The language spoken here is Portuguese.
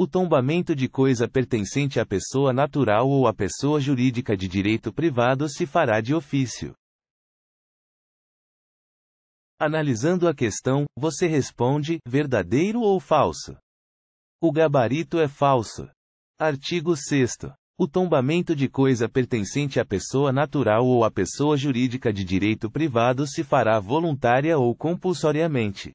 O tombamento de coisa pertencente à pessoa natural ou à pessoa jurídica de direito privado se fará de ofício. Analisando a questão, você responde: verdadeiro ou falso? O gabarito é falso. Artigo 6. O tombamento de coisa pertencente à pessoa natural ou à pessoa jurídica de direito privado se fará voluntária ou compulsoriamente.